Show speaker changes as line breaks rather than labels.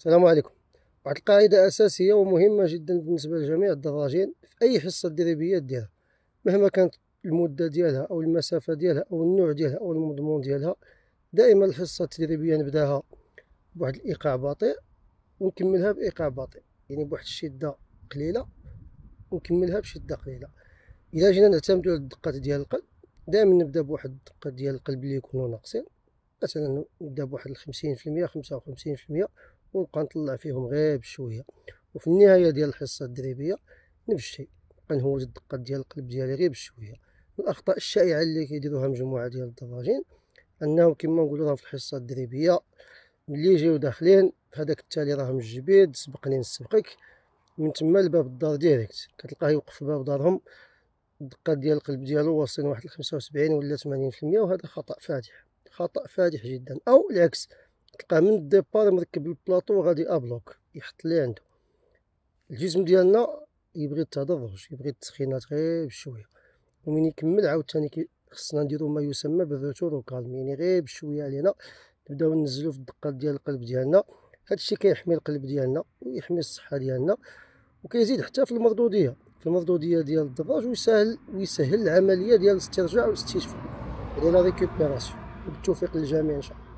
السلام عليكم واحد القاعدة أساسية ومهمة جدا بالنسبة لجميع الدراجين في أي حصة تدريبية ديرها مهما كانت المدة ديالها أو المسافة ديالها أو النوع ديالها أو المضمون ديالها دائما الحصة التدريبية نبداها بواحد الإيقاع بطيء ونكملها بإيقاع بطيء يعني بواحد الشدة قليلة ونكملها بشدة قليلة إذا جينا نعتمدو على الدقات ديال القلب دائما نبدا بواحد الدقه ديال القلب اللي يكونوا ناقصين مثلا نبدا بواحد الخمسين في المية خمسة وخمسين في المية ونبقى نطلع فيهم غير بشويه وفي النهايه ديال الحصه التدريبيه نفس الشيء نبقى نهوج الدقة ديال القلب ديالي غير بشويه من الاخطاء الشائعه اللي كيديروها مجموعه ديال الدراجين انهم كما نقولوا في الحصه التدريبيه ملي يجيو داخلين هذاك التالي راه من الجبيد سبقني نسبقك من تما لباب الدار ديريكت كتلقاه يوقف في باب دارهم الدقه ديال القلب ديالو واصلين واحد 75 ولا 80% وهذا خطا فادح خطا فادح جدا او العكس تلقاه من الديبار مركب البلاطو غادي ابلوك يحط لي عنده الجسم ديالنا يبغي التدرج يبغي التسخينات غير بشويه ومن يكمل عاوتاني خصنا نديرو ما يسمى بالروتور كالم يعني غير بشويه علينا نبداو ننزلو في الدقات ديال القلب ديالنا هادشي كيحمي القلب ديالنا ويحمي الصحه ديالنا وكيزيد حتى في المردوديه في المردوديه ديال الدراج ويسهل ويسهل العمليه ديال الاسترجاع والاستشفاء ديال لا ريكوبيراسيون بالتوفيق للجميع ان شاء الله